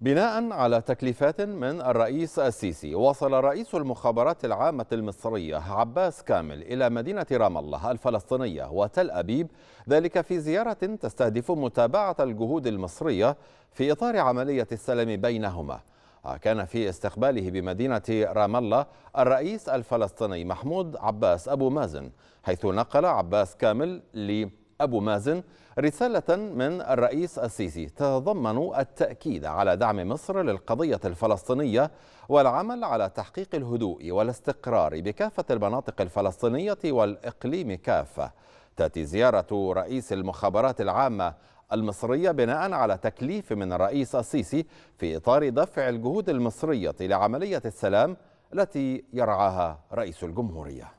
بناء على تكليفات من الرئيس السيسي وصل رئيس المخابرات العامة المصرية عباس كامل إلى مدينة رام الله الفلسطينية وتل أبيب ذلك في زيارة تستهدف متابعة الجهود المصرية في إطار عملية السلام بينهما آه، كان في استقباله بمدينة رام الله الرئيس الفلسطيني محمود عباس أبو مازن حيث نقل عباس كامل لمدينة أبو مازن رسالة من الرئيس السيسي تتضمن التأكيد على دعم مصر للقضية الفلسطينية والعمل على تحقيق الهدوء والاستقرار بكافة المناطق الفلسطينية والإقليم كافة تأتي زيارة رئيس المخابرات العامة المصرية بناء على تكليف من الرئيس السيسي في إطار دفع الجهود المصرية لعملية السلام التي يرعاها رئيس الجمهوريه